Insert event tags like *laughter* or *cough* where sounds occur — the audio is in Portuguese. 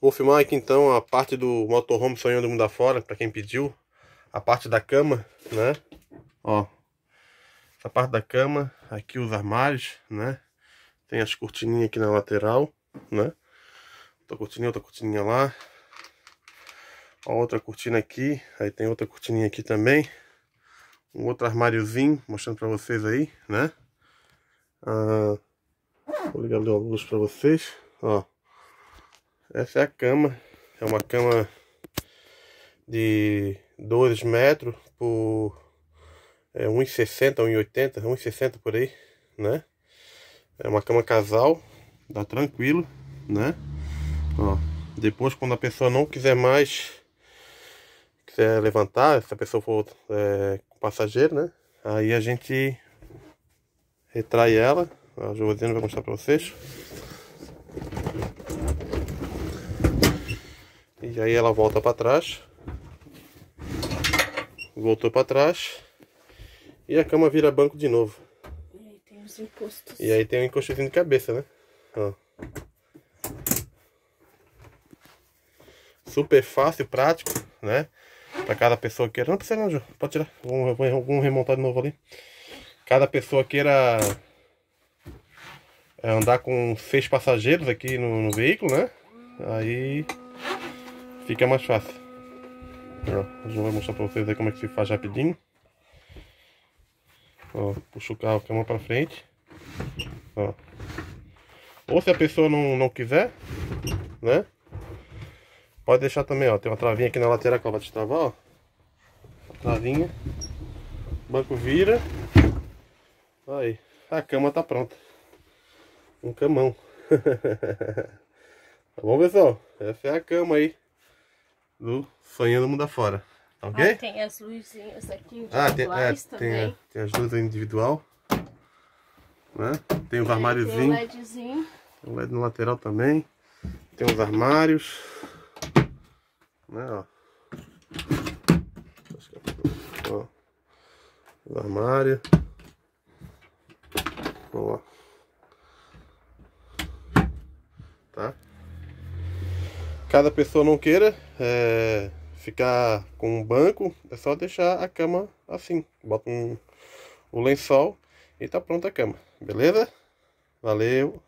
Vou filmar aqui então a parte do motorhome sonhando mundo afora, para quem pediu. A parte da cama, né? Ó. Essa parte da cama, aqui os armários, né? Tem as cortininhas aqui na lateral, né? Outra cortininha, outra cortininha lá. Ó, outra cortina aqui. Aí tem outra cortininha aqui também. Um outro armáriozinho, mostrando para vocês aí, né? Ah, vou ligar a luz para vocês, ó. Essa é a cama. É uma cama de 12 metros por é, 1,60, 1,80, 1,60 por aí, né? É uma cama casal, dá tranquilo, né? Ó, depois quando a pessoa não quiser mais, quiser levantar, se a pessoa for é, passageiro, né? Aí a gente retrai ela, a não vai mostrar pra vocês. E aí ela volta para trás. Voltou para trás. E a cama vira banco de novo. E aí tem encostos. E aí tem um encostozinho de cabeça, né? Ó. Super fácil, prático, né? Para cada pessoa queira. Não precisa não, Ju. Pode tirar. Vamos, vamos remontar de novo ali. Cada pessoa queira é, andar com seis passageiros aqui no, no veículo, né? Aí fica mais fácil. eu vou mostrar para vocês aí como é que se faz rapidinho. Ó, puxa o carro com a mão para frente. Ó. Ou se a pessoa não, não quiser, né? Pode deixar também, ó. Tem uma travinha aqui na lateral que ela vai destravar, ó. Travinha. O banco vira. Aí. A cama tá pronta. Um camão. *laughs* tá bom, pessoal? Essa é a cama aí do Sonhando Mundo Afora. Tá ok? Ah, tem as luzinhas aqui individuais ah, tem, é, tem, é, tem, as luzes individual. Né? Tem os armáriozinho, Tem um LEDzinho. Tem um LED no lateral também. Tem os armários. Né, ó. É ó. Os armários. Ó. Tá? Caso a pessoa não queira é, ficar com um banco, é só deixar a cama assim. Bota um, o lençol e tá pronta a cama, beleza? Valeu!